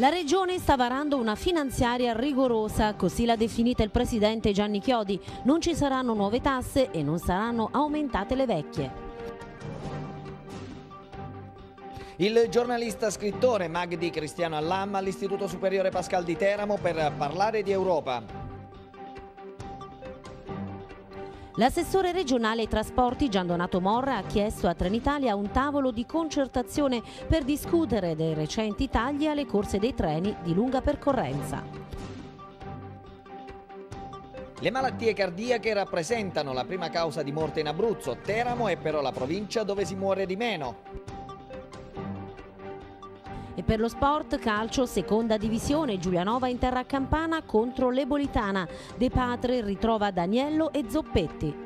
La Regione sta varando una finanziaria rigorosa, così l'ha definita il Presidente Gianni Chiodi. Non ci saranno nuove tasse e non saranno aumentate le vecchie. Il giornalista scrittore Magdi Cristiano Allamma all'Istituto Superiore Pascal di Teramo per parlare di Europa. L'assessore regionale ai trasporti Donato Morra ha chiesto a Trenitalia un tavolo di concertazione per discutere dei recenti tagli alle corse dei treni di lunga percorrenza. Le malattie cardiache rappresentano la prima causa di morte in Abruzzo, Teramo è però la provincia dove si muore di meno. E per lo sport calcio seconda divisione Giulianova in terra campana contro l'Ebolitana. De Patre ritrova Daniello e Zoppetti.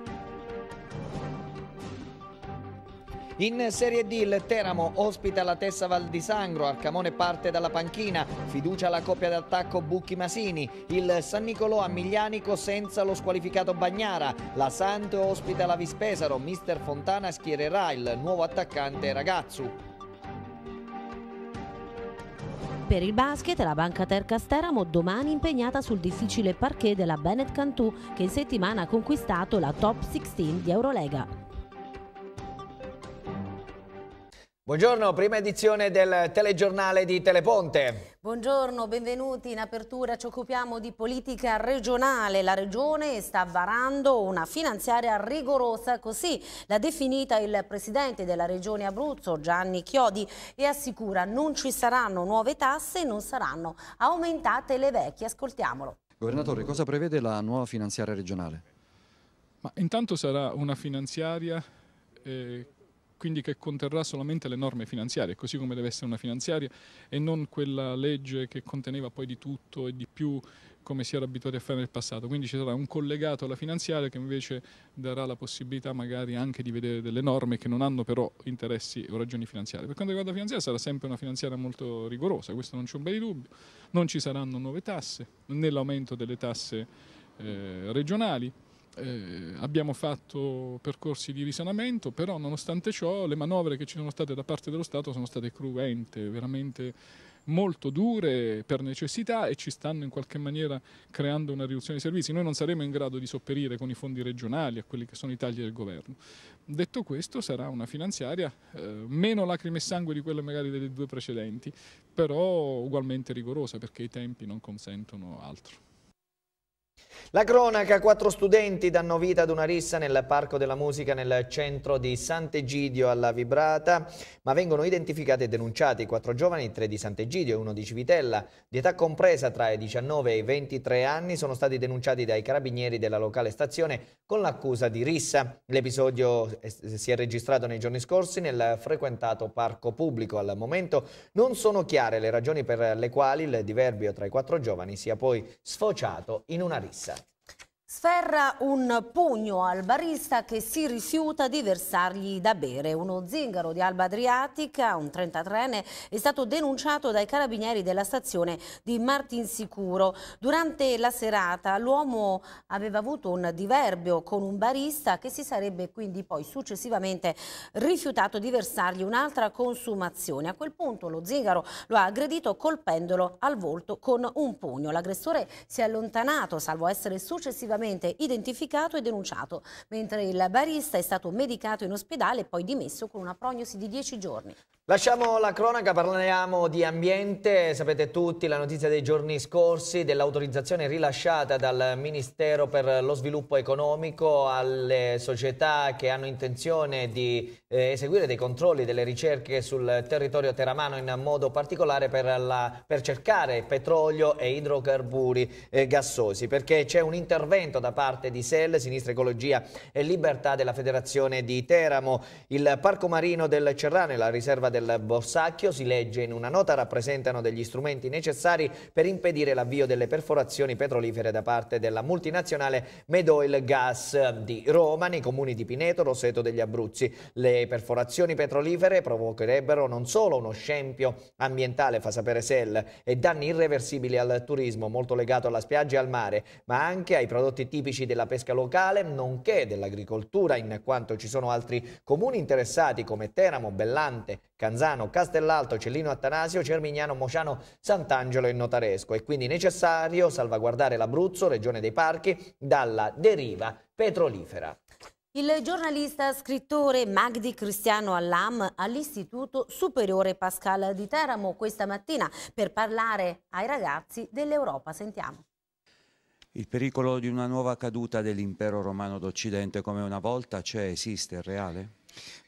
In Serie D il Teramo ospita la Tessa Val di Sangro, Arcamone parte dalla panchina, fiducia alla coppia d'attacco Bucchi Masini, il San Nicolò a Miglianico senza lo squalificato Bagnara, la Santo ospita la Vispesaro, mister Fontana schiererà il nuovo attaccante Ragazzu. Per il basket la Banca Tercas Teramo domani impegnata sul difficile parquet della Bennett Cantù che in settimana ha conquistato la top 16 di Eurolega. Buongiorno, prima edizione del telegiornale di Teleponte. Buongiorno, benvenuti in apertura. Ci occupiamo di politica regionale. La regione sta varando una finanziaria rigorosa, così l'ha definita il presidente della regione Abruzzo, Gianni Chiodi, e assicura non ci saranno nuove tasse non saranno aumentate le vecchie. Ascoltiamolo. Governatore, cosa prevede la nuova finanziaria regionale? Ma intanto sarà una finanziaria eh, quindi che conterrà solamente le norme finanziarie, così come deve essere una finanziaria e non quella legge che conteneva poi di tutto e di più come si era abituati a fare nel passato. Quindi ci sarà un collegato alla finanziaria che invece darà la possibilità magari anche di vedere delle norme che non hanno però interessi o ragioni finanziarie. Per quanto riguarda la finanziaria sarà sempre una finanziaria molto rigorosa, questo non c'è un bel dubbio, non ci saranno nuove tasse, né l'aumento delle tasse eh, regionali, eh, abbiamo fatto percorsi di risanamento, però nonostante ciò le manovre che ci sono state da parte dello Stato sono state cruente, veramente molto dure per necessità e ci stanno in qualche maniera creando una riduzione dei servizi. Noi non saremo in grado di sopperire con i fondi regionali a quelli che sono i tagli del governo. Detto questo sarà una finanziaria eh, meno lacrime e sangue di quelle magari delle due precedenti, però ugualmente rigorosa perché i tempi non consentono altro. La cronaca, quattro studenti danno vita ad una rissa nel Parco della Musica nel centro di Sant'Egidio alla Vibrata, ma vengono identificati e denunciati quattro giovani, tre di Sant'Egidio e uno di Civitella, di età compresa tra i 19 e i 23 anni, sono stati denunciati dai carabinieri della locale stazione con l'accusa di rissa. L'episodio si è registrato nei giorni scorsi nel frequentato parco pubblico. Al momento non sono chiare le ragioni per le quali il diverbio tra i quattro giovani sia poi sfociato in una rissa. pizza. Sferra un pugno al barista che si rifiuta di versargli da bere. Uno zingaro di Alba Adriatica, un 33enne, è stato denunciato dai carabinieri della stazione di Martinsicuro. Durante la serata l'uomo aveva avuto un diverbio con un barista che si sarebbe quindi poi successivamente rifiutato di versargli un'altra consumazione. A quel punto lo zingaro lo ha aggredito colpendolo al volto con un pugno. L'aggressore si è allontanato, salvo essere successivamente rapidamente identificato e denunciato, mentre il barista è stato medicato in ospedale e poi dimesso con una prognosi di 10 giorni. Lasciamo la cronaca, parliamo di ambiente, sapete tutti la notizia dei giorni scorsi dell'autorizzazione rilasciata dal Ministero per lo Sviluppo Economico alle società che hanno intenzione di eh, eseguire dei controlli, delle ricerche sul territorio teramano in modo particolare per, la, per cercare petrolio e idrocarburi eh, gassosi perché c'è un intervento da parte di SEL, Sinistra Ecologia e Libertà della Federazione di Teramo, il Parco Marino del Cerrano e la riserva del Borsacchio, si legge in una nota, rappresentano degli strumenti necessari per impedire l'avvio delle perforazioni petrolifere da parte della multinazionale Medoil Gas di Roma nei comuni di Pineto, Roseto degli Abruzzi. Le perforazioni petrolifere provocherebbero non solo uno scempio ambientale, fa sapere Sell, e danni irreversibili al turismo molto legato alla spiaggia e al mare, ma anche ai prodotti tipici della pesca locale, nonché dell'agricoltura, in quanto ci sono altri comuni interessati come Teramo, Bellante, Canzano, Castellalto, Cellino Attanasio, Cermignano, Mociano, Sant'Angelo e Notaresco. È quindi necessario salvaguardare l'Abruzzo, regione dei parchi, dalla deriva petrolifera. Il giornalista scrittore Magdi Cristiano Allam all'Istituto Superiore Pascal di Teramo questa mattina per parlare ai ragazzi dell'Europa. Sentiamo. Il pericolo di una nuova caduta dell'impero romano d'Occidente come una volta c'è, esiste, è reale?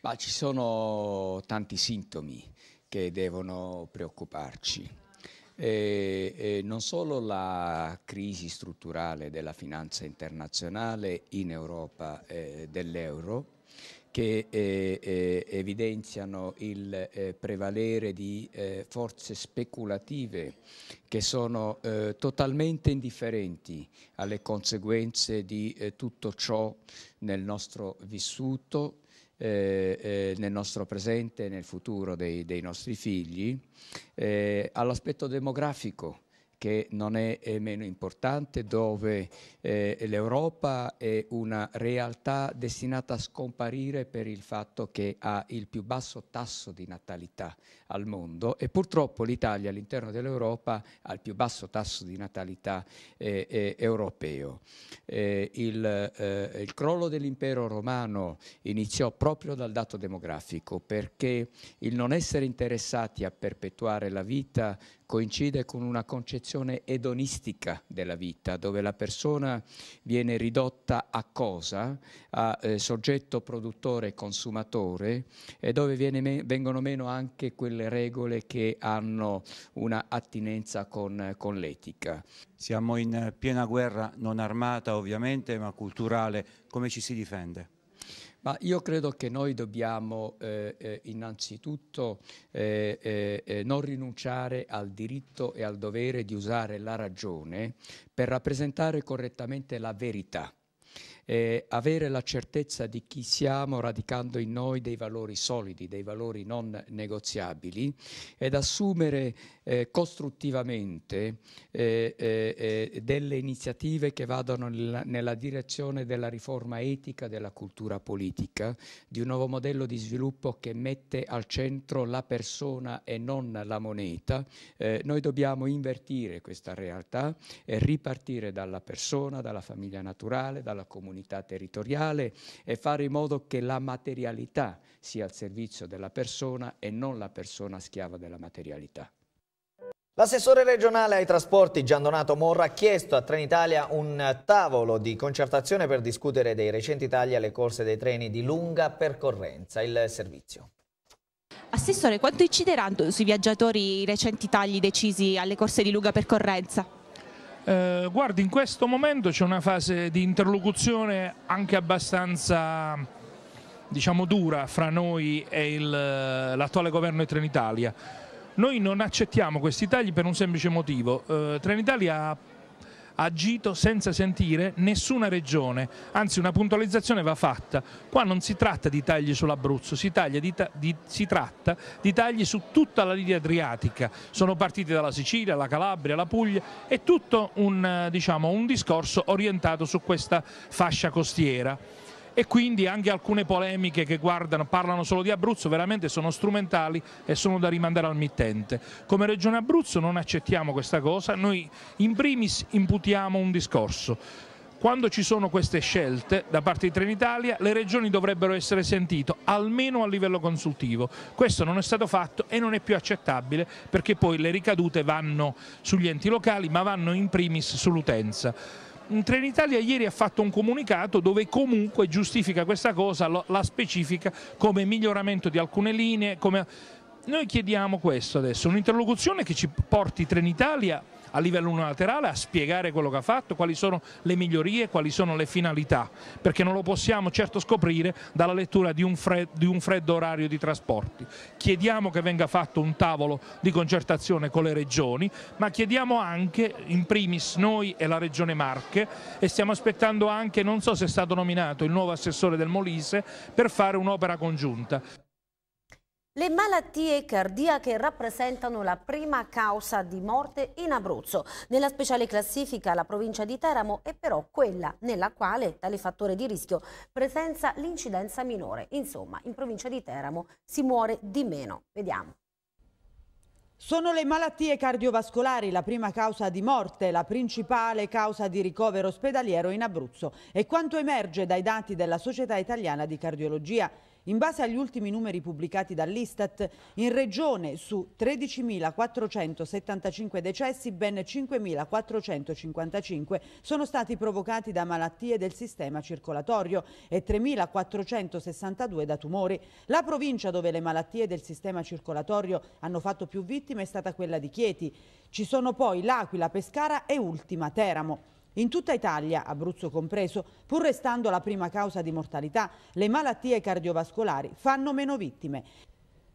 Ma ci sono tanti sintomi che devono preoccuparci. E, e non solo la crisi strutturale della finanza internazionale in Europa eh, dell'euro, che eh, eh, evidenziano il eh, prevalere di forze speculative che sono totalmente indifferenti alle conseguenze di tutto ciò nel nostro vissuto eh, eh, nel nostro presente e nel futuro dei, dei nostri figli, eh, all'aspetto demografico che non è meno importante, dove eh, l'Europa è una realtà destinata a scomparire per il fatto che ha il più basso tasso di natalità al mondo e purtroppo l'Italia all'interno dell'Europa ha il più basso tasso di natalità eh, eh, europeo. Eh, il, eh, il, crollo dell'impero romano iniziò proprio dal dato demografico perché il non essere interessati a perpetuare la vita coincide con una concezione edonistica della vita, dove la persona viene ridotta a cosa, a eh, soggetto produttore e consumatore, e dove me vengono meno anche quelle regole che hanno una attinenza con, con l'etica. Siamo in piena guerra non armata ovviamente, ma culturale, come ci si difende? Ma io credo che noi dobbiamo eh, eh innanzitutto eh, eh, eh, non rinunciare al diritto e al dovere di usare la ragione per rappresentare correttamente la verità. Eh, avere la certezza di chi siamo radicando in noi dei valori solidi, dei valori non negoziabili ed assumere eh, costruttivamente eh, eh, eh, delle iniziative che vadano nella, nella, direzione della riforma etica della cultura politica, di un nuovo modello di sviluppo che mette al centro la persona e non la moneta. Eh, noi dobbiamo invertire questa realtà e ripartire dalla persona, dalla famiglia naturale, dalla comunità territoriale e fare in modo che la materialità sia al servizio della persona e non la persona schiava della materialità. L'assessore regionale ai trasporti Gian Donato Morra ha chiesto a Trenitalia un tavolo di concertazione per discutere dei recenti tagli alle corse dei treni di lunga percorrenza. Il servizio. Assessore, quanto incideranno sui viaggiatori i recenti tagli decisi alle corse di lunga percorrenza? Eh, guardi, in questo momento c'è una fase di interlocuzione anche abbastanza diciamo, dura fra noi e l'attuale governo di Trenitalia noi non accettiamo questi tagli per un semplice motivo. Eh, Trenitalia ha agito senza sentire nessuna regione, anzi una puntualizzazione va fatta. Qua non si tratta di tagli sull'Abruzzo, si, ta si, tratta di tagli su tutta la linea adriatica. Sono partiti dalla Sicilia, la Calabria, la Puglia è tutto un, diciamo, un discorso orientato su questa fascia costiera e quindi anche alcune polemiche che guardano, parlano solo di Abruzzo veramente sono strumentali e sono da rimandare al mittente. Come Regione Abruzzo non accettiamo questa cosa, noi in primis imputiamo un discorso quando ci sono queste scelte da parte di Trenitalia le regioni dovrebbero essere sentite almeno a livello consultivo questo non è stato fatto e non è più accettabile perché poi le ricadute vanno sugli enti locali ma vanno in primis sull'utenza Trenitalia ieri ha fatto un comunicato dove comunque giustifica questa cosa, la specifica come miglioramento di alcune linee. Come... Noi chiediamo questo adesso, un'interlocuzione che ci porti Trenitalia a livello unilaterale a spiegare quello che ha fatto, quali sono le migliorie, quali sono le finalità, perché non lo possiamo certo scoprire dalla lettura di un, freddo, di un freddo orario di trasporti. Chiediamo che venga fatto un tavolo di concertazione con le regioni, ma chiediamo anche, in primis noi e la regione Marche, e stiamo aspettando anche, non so se è stato nominato il nuovo assessore del Molise, per fare un'opera congiunta. Le malattie cardiache rappresentano la prima causa di morte in Abruzzo. Nella speciale classifica la provincia di Teramo è però quella nella quale tale fattore di rischio presenza l'incidenza minore. Insomma, in provincia di Teramo si muore di meno. Vediamo. Sono le malattie cardiovascolari la prima causa di morte, la principale causa di ricovero ospedaliero in Abruzzo e quanto emerge dai dati della Società Italiana di Cardiologia. In base agli ultimi numeri pubblicati dall'Istat, in regione su 13.475 decessi, ben 5.455 sono stati provocati da malattie del sistema circolatorio e 3.462 da tumori. La provincia dove le malattie del sistema circolatorio hanno fatto più vittime è stata quella di Chieti. Ci sono poi L'Aquila, Pescara e ultima Teramo. In tutta Italia, Abruzzo compreso, pur restando la prima causa di mortalità, le malattie cardiovascolari fanno meno vittime.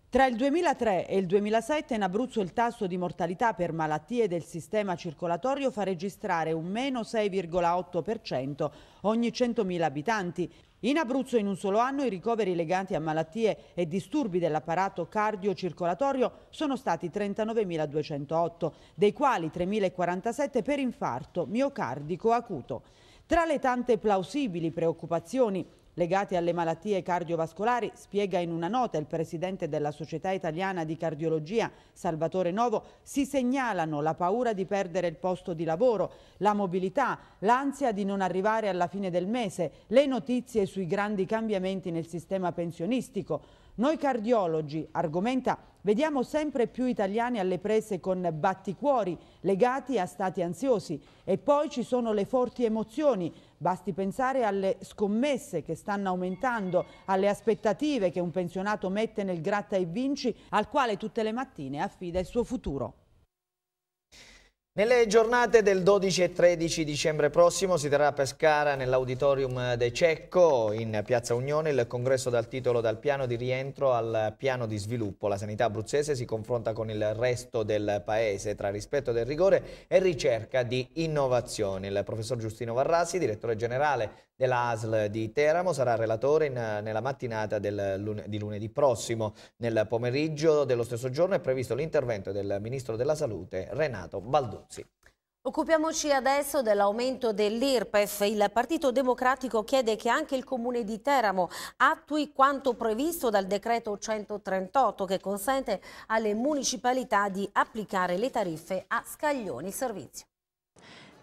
Tra il 2003 e il 2007 in Abruzzo il tasso di mortalità per malattie del sistema circolatorio fa registrare un meno 6,8% ogni 100.000 abitanti, in Abruzzo in un solo anno i ricoveri legati a malattie e disturbi dell'apparato cardiocircolatorio sono stati 39.208, dei quali 3.047 per infarto miocardico acuto. Tra le tante plausibili preoccupazioni legati alle malattie cardiovascolari, spiega in una nota il presidente della Società Italiana di Cardiologia, Salvatore Novo, si segnalano la paura di perdere il posto di lavoro, la mobilità, l'ansia di non arrivare alla fine del mese, le notizie sui grandi cambiamenti nel sistema pensionistico. Noi cardiologi, argomenta, vediamo sempre più italiani alle prese con batticuori legati a stati ansiosi e poi ci sono le forti emozioni, Basti pensare alle scommesse che stanno aumentando, alle aspettative che un pensionato mette nel gratta e vinci al quale tutte le mattine affida il suo futuro. Nelle giornate del 12 e 13 dicembre prossimo si terrà a Pescara nell'Auditorium De Cecco in Piazza Unione il congresso dal titolo Dal piano di rientro al piano di sviluppo. La sanità abruzzese si confronta con il resto del paese tra rispetto del rigore e ricerca di innovazione. Il professor Giustino Varrasi, direttore generale della ASL di Teramo, sarà relatore in, nella mattinata del, di lunedì prossimo. Nel pomeriggio dello stesso giorno è previsto l'intervento del Ministro della Salute Renato Balduzzi. Occupiamoci adesso dell'aumento dell'IRPEF. Il Partito Democratico chiede che anche il Comune di Teramo attui quanto previsto dal decreto 138 che consente alle municipalità di applicare le tariffe a scaglioni servizio.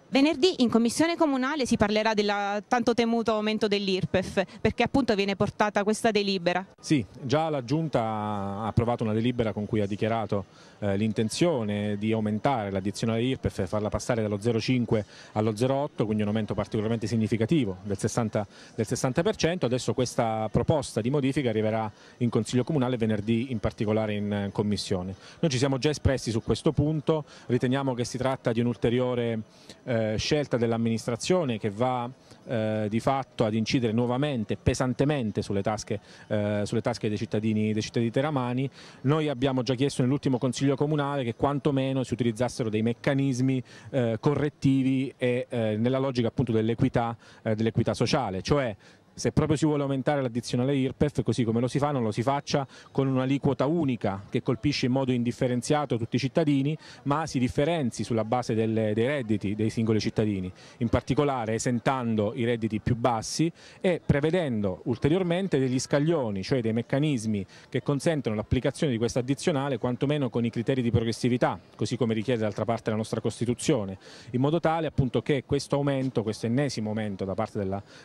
Venerdì in commissione comunale si parlerà del tanto temuto aumento dell'IRPEF perché appunto viene portata questa delibera. Sì, già la Giunta ha approvato una delibera con cui ha dichiarato eh, l'intenzione di aumentare l'addizionale IRPEF e farla passare dallo 0,5 allo 0,8, quindi un aumento particolarmente significativo del 60%, del 60%. Adesso questa proposta di modifica arriverà in Consiglio Comunale venerdì in particolare in eh, commissione. Noi ci siamo già espressi su questo punto, riteniamo che si tratta di un ulteriore... Eh, eh, scelta dell'amministrazione che va eh, di fatto ad incidere nuovamente, pesantemente sulle tasche, eh, sulle tasche dei, cittadini, dei, cittadini, teramani. Noi abbiamo già chiesto nell'ultimo Consiglio Comunale che quantomeno si utilizzassero dei meccanismi eh, correttivi e eh, nella logica appunto dell'equità dell sociale, cioè se proprio si vuole aumentare l'addizionale IRPEF, così come lo si fa, non lo si faccia con un'aliquota unica che colpisce in modo indifferenziato tutti i cittadini, ma si differenzi sulla base delle, dei redditi dei singoli cittadini, in particolare esentando i redditi più bassi e prevedendo ulteriormente degli scaglioni, cioè dei meccanismi che consentono l'applicazione di questa addizionale quantomeno con i criteri di progressività, così come richiede d'altra parte la nostra Costituzione, in modo tale appunto che questo aumento, questo ennesimo aumento da parte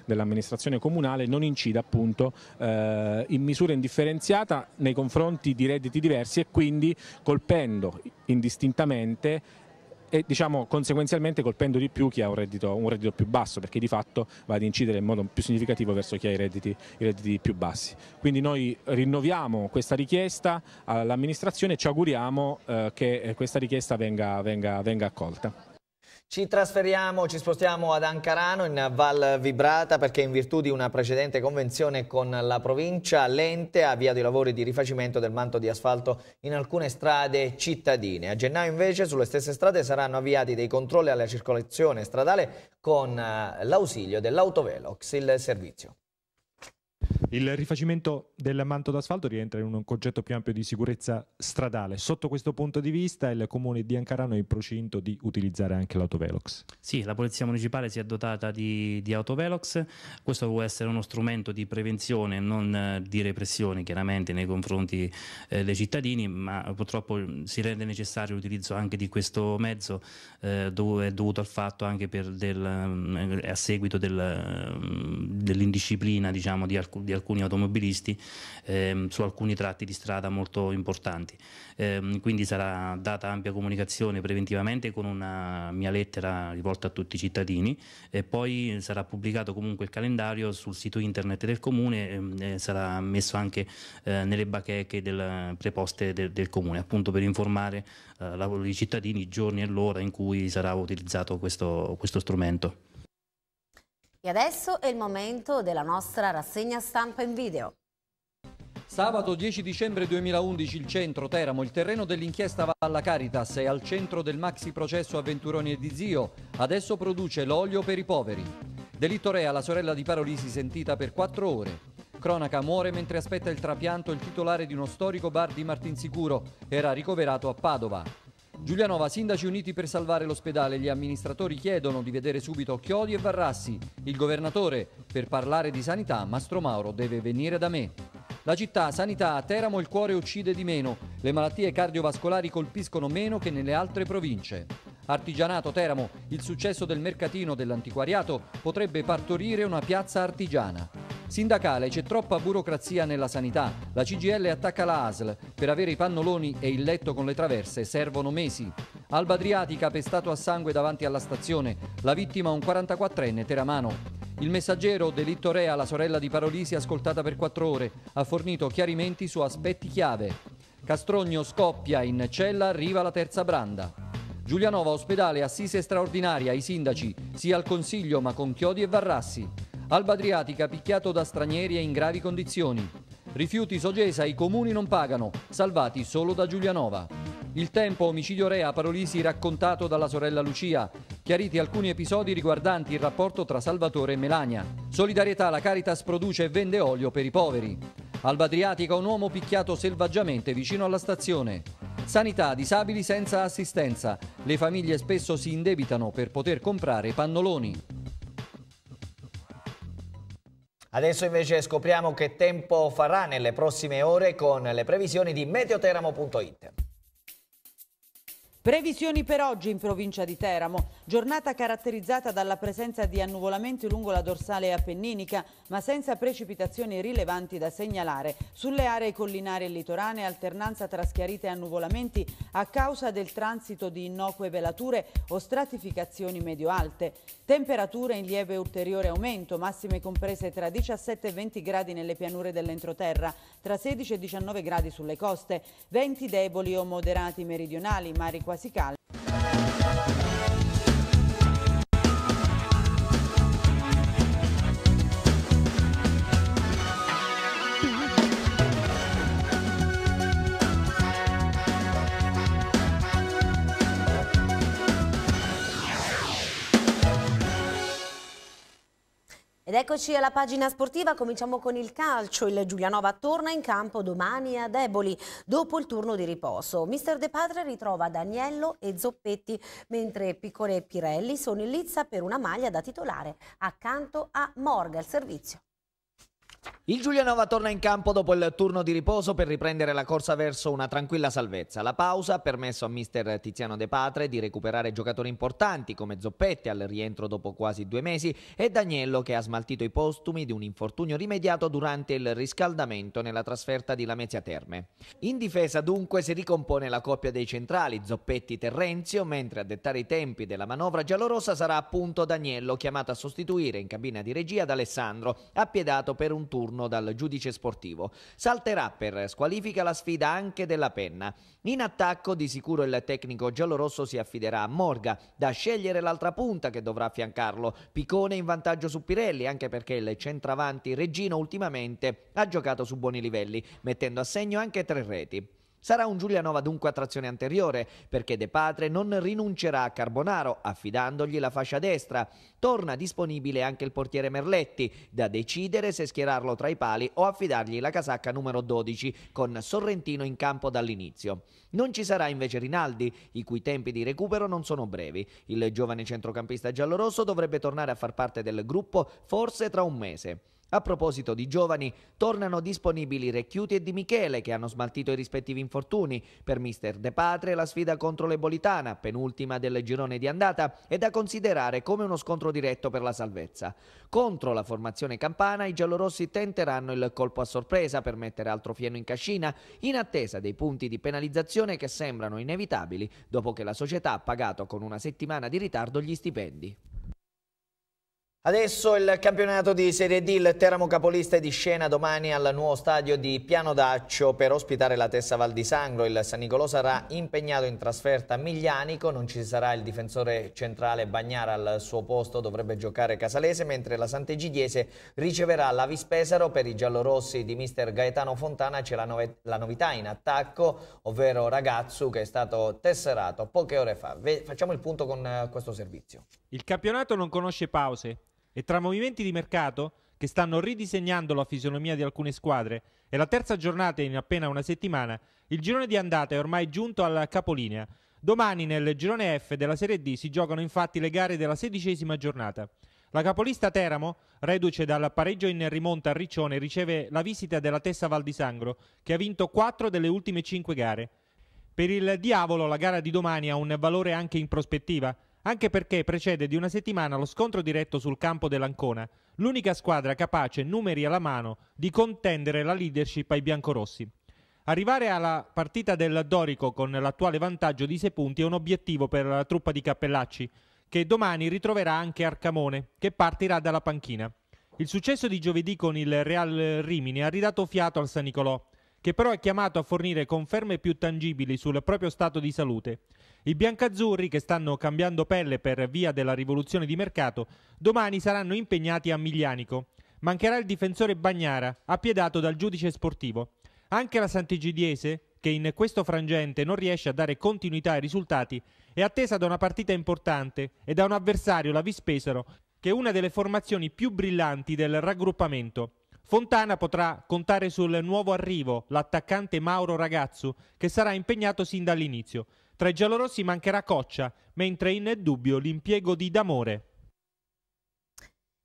dell'amministrazione dell comunale comunale non incida appunto eh, in misura indifferenziata nei confronti di redditi diversi e quindi colpendo indistintamente e diciamo conseguenzialmente colpendo di più chi ha un reddito, un reddito, più basso perché di fatto va ad incidere in modo più significativo verso chi ha i redditi, i redditi più bassi. Quindi noi rinnoviamo questa richiesta all'amministrazione e ci auguriamo eh, che eh, questa richiesta venga, venga, venga accolta. Ci trasferiamo, ci spostiamo ad Ancarano in Val Vibrata perché in virtù di una precedente convenzione con la provincia l'ente ha avviato i lavori di rifacimento del manto di asfalto in alcune strade cittadine. A gennaio invece sulle stesse strade saranno avviati dei controlli alla circolazione stradale con eh, l'ausilio dell'autovelox, il servizio. Il rifacimento del manto d'asfalto rientra in un concetto più ampio di sicurezza stradale. Sotto questo punto di vista il comune di Ancarano è in procinto di utilizzare anche l'autovelox. Sì, la polizia municipale si è dotata di, di autovelox, questo può essere uno strumento di prevenzione, non eh, di repressione chiaramente nei confronti eh, dei cittadini, ma purtroppo mm, si rende necessario l'utilizzo anche di questo mezzo eh, dovuto al fatto anche del, mm, a seguito del, mm, dell'indisciplina diciamo, di alcuni di alcuni automobilisti ehm, su alcuni tratti di strada molto importanti. Ehm, quindi sarà data ampia comunicazione preventivamente con una mia lettera rivolta a tutti i cittadini e poi sarà pubblicato comunque il calendario sul sito internet del comune ehm, e sarà messo anche eh, nelle bacheche del, preposte del, del, comune appunto per informare eh, i cittadini i giorni e l'ora in cui sarà utilizzato questo, questo strumento. E adesso è il momento della nostra rassegna stampa in video. Sabato 10 dicembre 2011 il centro Teramo, il terreno dell'inchiesta va alla Caritas e al centro del maxi processo a e di Zio. Adesso produce l'olio per i poveri. Delitto rea, la sorella di Parolisi sentita per quattro ore. Cronaca muore mentre aspetta il trapianto il titolare di uno storico bar di Martinsicuro. Era ricoverato a Padova. Giulianova, sindaci uniti per salvare l'ospedale, gli amministratori chiedono di vedere subito Chiodi e Varrassi. Il governatore, per parlare di sanità, Mastro Mauro deve venire da me. La città, sanità, a Teramo il cuore uccide di meno, le malattie cardiovascolari colpiscono meno che nelle altre province. Artigianato Teramo, il successo del mercatino dell'antiquariato potrebbe partorire una piazza artigiana. Sindacale, c'è troppa burocrazia nella sanità. La CGL attacca la ASL. Per avere i pannoloni e il letto con le traverse servono mesi. Alba Adriatica pestato a sangue davanti alla stazione. La vittima un 44enne teramano. Il messaggero, delitto rea, la sorella di Parolisi, ascoltata per quattro ore, ha fornito chiarimenti su aspetti chiave. Castrogno scoppia, in cella arriva la terza branda. Giulianova ospedale, assise straordinaria, i sindaci, sia al Consiglio ma con Chiodi e Varrassi. Alba Adriatica picchiato da stranieri e in gravi condizioni. Rifiuti Sogesa i comuni non pagano, salvati solo da Giulianova. Il tempo omicidio Rea, Parolisi raccontato dalla sorella Lucia. Chiariti alcuni episodi riguardanti il rapporto tra Salvatore e Melania. Solidarietà la Caritas produce e vende olio per i poveri. Alba Adriatica un uomo picchiato selvaggiamente vicino alla stazione. Sanità, disabili senza assistenza. Le famiglie spesso si indebitano per poter comprare pannoloni. Adesso invece scopriamo che tempo farà nelle prossime ore con le previsioni di meteoteramo.it. Previsioni per oggi in provincia di Teramo. Giornata caratterizzata dalla presenza di annuvolamenti lungo la dorsale appenninica, ma senza precipitazioni rilevanti da segnalare. Sulle aree collinari e litorane alternanza tra schiarite e annuvolamenti a causa del transito di innocue velature o stratificazioni medio-alte. Temperature in lieve ulteriore aumento, massime comprese tra 17 e 20 gradi nelle pianure dell'entroterra, tra 16 e 19 gradi sulle coste, venti deboli o moderati meridionali, mari quasi caldi. Ed eccoci alla pagina sportiva, cominciamo con il calcio. Il Giulianova torna in campo domani a Deboli, dopo il turno di riposo. Mister De Padre ritrova Daniello e Zoppetti, mentre Piccone e Pirelli sono in lizza per una maglia da titolare accanto a Morga, il servizio. Il Giulianova torna in campo dopo il turno di riposo per riprendere la corsa verso una tranquilla salvezza. La pausa ha permesso a mister Tiziano De Patre di recuperare giocatori importanti come Zoppetti al rientro dopo quasi due mesi e Daniello che ha smaltito i postumi di un infortunio rimediato durante il riscaldamento nella trasferta di Lamezia Terme. In difesa dunque si ricompone la coppia dei centrali Zoppetti-Terrenzio mentre a dettare i tempi della manovra giallorossa sarà appunto Daniello chiamato a sostituire in cabina di regia ad Alessandro, appiedato per un turno dal giudice sportivo. Salterà per squalifica la sfida anche della penna. In attacco di sicuro il tecnico giallorosso si affiderà a Morga, da scegliere l'altra punta che dovrà affiancarlo. Picone in vantaggio su Pirelli, anche perché il centravanti Regino ultimamente ha giocato su buoni livelli, mettendo a segno anche tre reti. Sarà un Giulianova dunque a trazione anteriore, perché De Patre non rinuncerà a Carbonaro, affidandogli la fascia destra. Torna disponibile anche il portiere Merletti, da decidere se schierarlo tra i pali o affidargli la casacca numero 12, con Sorrentino in campo dall'inizio. Non ci sarà invece Rinaldi, i cui tempi di recupero non sono brevi. Il giovane centrocampista giallorosso dovrebbe tornare a far parte del gruppo forse tra un mese. A proposito di giovani, tornano disponibili Recchiuti e Di Michele che hanno smaltito i rispettivi infortuni. Per mister De Patre la sfida contro l'Ebolitana, penultima del girone di andata, è da considerare come uno scontro diretto per la salvezza. Contro la formazione campana i giallorossi tenteranno il colpo a sorpresa per mettere altro fieno in cascina in attesa dei punti di penalizzazione che sembrano inevitabili dopo che la società ha pagato con una settimana di ritardo gli stipendi. Adesso il campionato di Serie D, il Teramo capolista è di scena domani al nuovo stadio di Piano Daccio per ospitare la Tessa Val di Sangro. Il San Nicolò sarà impegnato in trasferta a Miglianico, non ci sarà il difensore centrale Bagnara al suo posto, dovrebbe giocare Casalese, mentre la Sant'Egidiese riceverà la Vispesaro per i giallorossi di mister Gaetano Fontana. C'è la, la, novità in attacco, ovvero Ragazzu che è stato tesserato poche ore fa. Ve facciamo il punto con uh, questo servizio. Il campionato non conosce pause. E tra movimenti di mercato, che stanno ridisegnando la fisionomia di alcune squadre, e la terza giornata in appena una settimana, il girone di andata è ormai giunto alla capolinea. Domani nel girone F della Serie D si giocano infatti le gare della sedicesima giornata. La capolista Teramo, reduce dal pareggio in rimonta a Riccione, riceve la visita della Tessa Val di Sangro, che ha vinto quattro delle ultime cinque gare. Per il diavolo la gara di domani ha un valore anche in prospettiva, anche perché precede di una settimana lo scontro diretto sul campo dell'Ancona, l'unica squadra capace, numeri alla mano, di contendere la leadership ai biancorossi. Arrivare alla partita del Dorico con l'attuale vantaggio di 6 punti è un obiettivo per la truppa di Cappellacci, che domani ritroverà anche Arcamone, che partirà dalla panchina. Il successo di giovedì con il Real Rimini ha ridato fiato al San Nicolò, che però è chiamato a fornire conferme più tangibili sul proprio stato di salute. I biancazzurri, che stanno cambiando pelle per via della rivoluzione di mercato, domani saranno impegnati a Miglianico. Mancherà il difensore Bagnara, appiedato dal giudice sportivo. Anche la Santigidiese, che in questo frangente non riesce a dare continuità ai risultati, è attesa da una partita importante e da un avversario, la Vispesaro, che è una delle formazioni più brillanti del raggruppamento. Fontana potrà contare sul nuovo arrivo, l'attaccante Mauro Ragazzu, che sarà impegnato sin dall'inizio. Tra i giallorossi mancherà Coccia, mentre in dubbio l'impiego di D'Amore.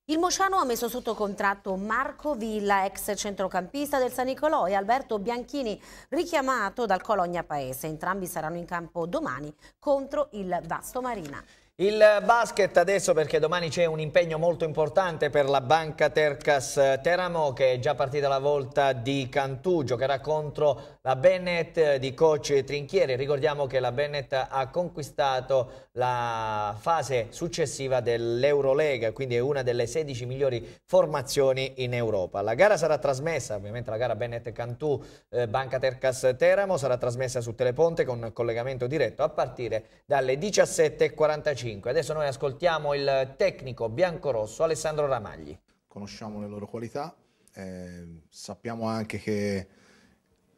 Il Mosciano ha messo sotto contratto Marco Villa, ex centrocampista del San Nicolò, e Alberto Bianchini, richiamato dal Cologna Paese. Entrambi saranno in campo domani contro il Vasto Marina. Il basket adesso perché domani c'è un impegno molto importante per la banca Tercas eh, Teramo che è già partita la volta di Cantù, giocherà contro la Bennett eh, di coach Trinchieri, ricordiamo che la Bennett ha conquistato la fase successiva dell'Eurolega, quindi è una delle 16 migliori formazioni in Europa. La gara sarà trasmessa, ovviamente la gara Bennett Cantù, eh, Banca Tercas Teramo, sarà trasmessa su Teleponte con collegamento diretto a partire dalle 17.45. Adesso noi ascoltiamo il tecnico biancorosso Alessandro Ramagli. Conosciamo le loro qualità, eh, sappiamo anche che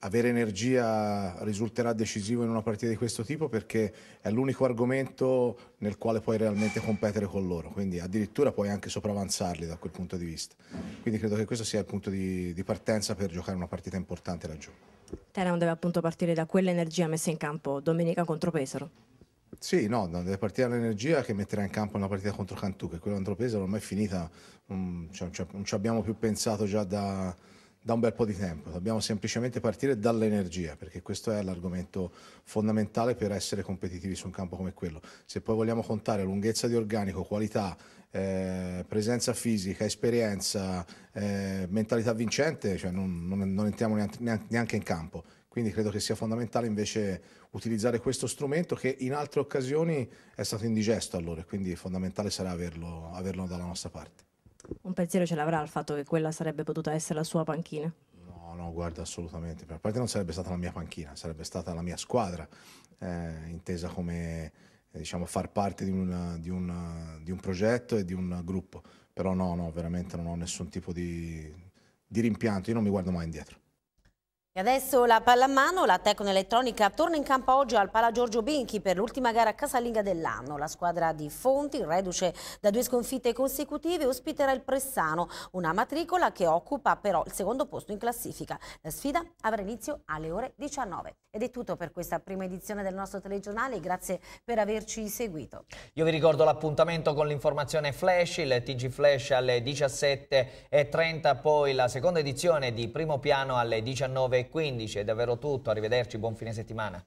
avere energia risulterà decisivo in una partita di questo tipo perché è l'unico argomento nel quale puoi realmente competere con loro, quindi addirittura puoi anche sopravanzarli da quel punto di vista. Quindi credo che questo sia il punto di, di partenza per giocare una partita importante laggiù. Teramo deve appunto partire da quell'energia messa in campo domenica contro Pesaro. Sì, no, deve partire dall'energia che metterà in campo una partita contro Cantù, che quella contro Pesaro ormai è finita, non mm, ci abbiamo più pensato già da da un bel po' di tempo, dobbiamo semplicemente partire dall'energia, perché questo è l'argomento fondamentale per essere competitivi su un campo come quello. Se poi vogliamo contare lunghezza di organico, qualità, eh, presenza fisica, esperienza, eh, mentalità vincente, cioè non, non, non entriamo neanche, neanche in campo. Quindi credo che sia fondamentale invece utilizzare questo strumento che in altre occasioni è stato indigesto allora, quindi fondamentale sarà averlo, averlo dalla nostra parte un pensiero ce l'avrà al fatto che quella sarebbe potuta essere la sua panchina? No, no, guarda, assolutamente. A parte non sarebbe stata la mia panchina, sarebbe stata la mia squadra, eh, intesa come eh, diciamo, far parte di, una, di, una, di un progetto e di un gruppo. Però no, no, veramente non ho nessun tipo di, di rimpianto, io non mi guardo mai indietro. E adesso la palla a mano, la Tecno Elettronica torna in campo oggi al Pala Giorgio Binchi per l'ultima gara casalinga dell'anno. La squadra di Fonti, reduce da due sconfitte consecutive, ospiterà il Pressano, una matricola che occupa però il secondo posto in classifica. La sfida avrà inizio alle ore 19. Ed è tutto per questa prima edizione del nostro telegiornale, grazie per averci seguito. Io vi ricordo l'appuntamento con l'informazione Flash, il TG Flash alle 17.30, poi la seconda edizione di Primo Piano alle 19.30. 15 è davvero tutto, arrivederci, buon fine settimana.